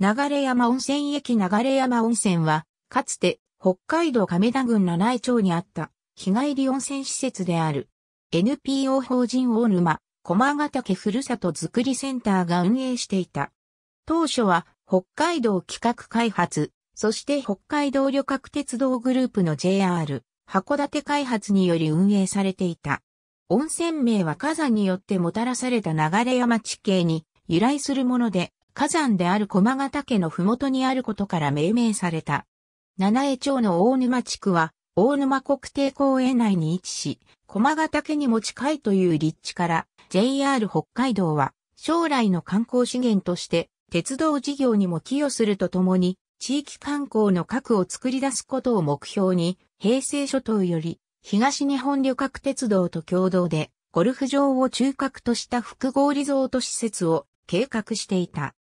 流山温泉駅流山温泉は、かつて北海道亀田郡七井町にあった日帰り温泉施設である。NPO 法人大沼、駒ヶ岳ふるさとづくりセンターが運営していた。当初は北海道企画開発、そして北海道旅客鉄道グループの JR、函館開発により運営されていた。温泉名は火山によってもたらされた流山地形に由来するもので、火山である駒ヶ岳の麓にあることから命名された。七重町の大沼地区は、大沼国定公園内に位置し、駒ヶ岳にも近いという立地から、JR 北海道は、将来の観光資源として、鉄道事業にも寄与するとともに、地域観光の核を作り出すことを目標に、平成諸島より、東日本旅客鉄道と共同で、ゴルフ場を中核とした複合リゾート施設を計画していた。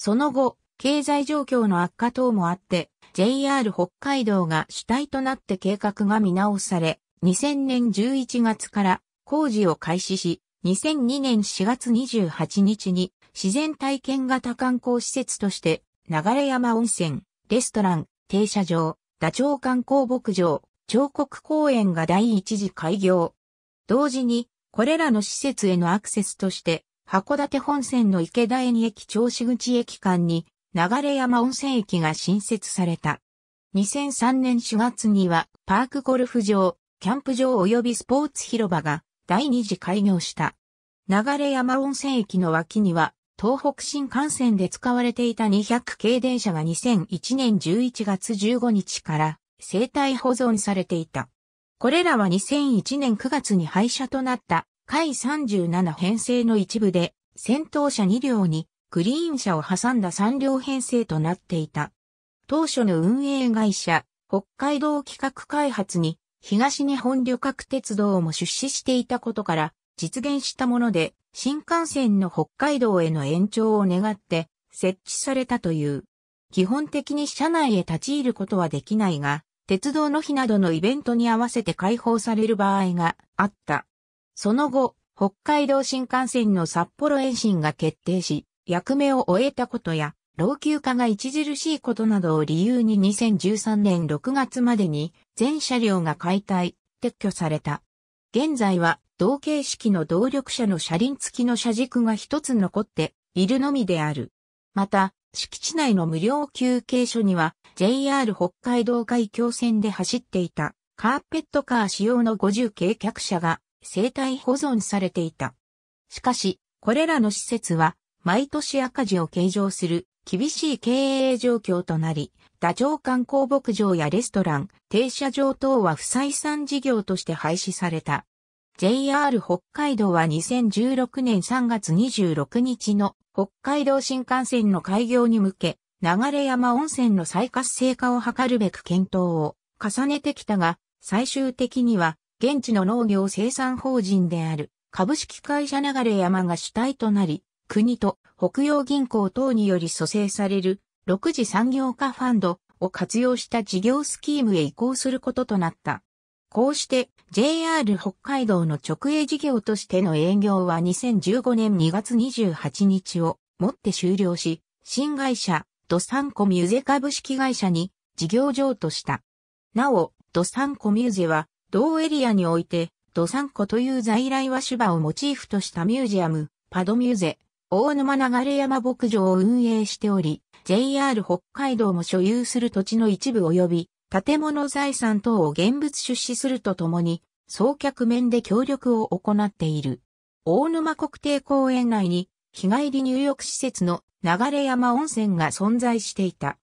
その後、経済状況の悪化等もあって、JR 北海道が主体となって計画が見直され、2000年11月から工事を開始し、2002年4月28日に自然体験型観光施設として流山温泉、レストラン、停車場、ダチョウ観光牧場、彫刻公園が第一次開業。同時に、これらの施設へのアクセスとして、函館本線の池田園駅調子口駅間に流山温泉駅が新設された。2003年4月にはパークゴルフ場、キャンプ場及びスポーツ広場が第2次開業した。流山温泉駅の脇には東北新幹線で使われていた200系電車が2001年11月15日から生体保存されていた。これらは2001年9月に廃車となった回37編成の一部で、先頭車2両にクリーン車を挟んだ3両編成となっていた。当初の運営会社、北海道企画開発に東日本旅客鉄道も出資していたことから実現したもので、新幹線の北海道への延長を願って設置されたという。基本的に車内へ立ち入ることはできないが、鉄道の日などのイベントに合わせて開放される場合があった。その後、北海道新幹線の札幌延伸が決定し、役目を終えたことや、老朽化が著しいことなどを理由に2013年6月までに全車両が解体、撤去された。現在は同形式の動力車の車輪付きの車軸が一つ残っているのみである。また、敷地内の無料休憩所には JR 北海道海峡線で走っていたカーペットカー使用の50系客車が生態保存されていた。しかし、これらの施設は、毎年赤字を計上する厳しい経営状況となり、ダチョウ観光牧場やレストラン、停車場等は不採算事業として廃止された。JR 北海道は2016年3月26日の北海道新幹線の開業に向け、流山温泉の再活性化を図るべく検討を重ねてきたが、最終的には現地の農業生産法人である株式会社流山が主体となり、国と北洋銀行等により蘇生される6次産業化ファンドを活用した事業スキームへ移行することとなった。こうして JR 北海道の直営事業としての営業は2015年2月28日をもって終了し、新会社ドサンコミューゼ株式会社に事業譲渡した。なお、ドサンコミューゼは同エリアにおいて、ドサンコという在来和種場をモチーフとしたミュージアム、パドミューゼ、大沼流山牧場を運営しており、JR 北海道も所有する土地の一部及び、建物財産等を現物出資するとともに、送客面で協力を行っている。大沼国定公園内に、日帰り入浴施設の流山温泉が存在していた。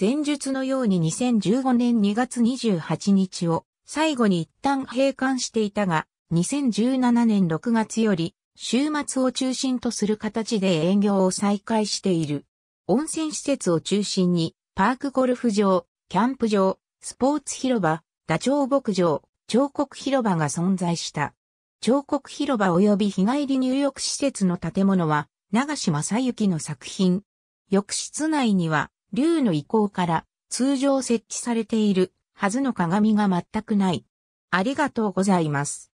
前述のように2015年2月28日を最後に一旦閉館していたが、2017年6月より、週末を中心とする形で営業を再開している。温泉施設を中心に、パークゴルフ場、キャンプ場、スポーツ広場、ダチョウ牧場、彫刻広場が存在した。彫刻広場及び日帰り入浴施設の建物は、長島正幸の作品。浴室内には、竜の遺構から通常設置されているはずの鏡が全くない。ありがとうございます。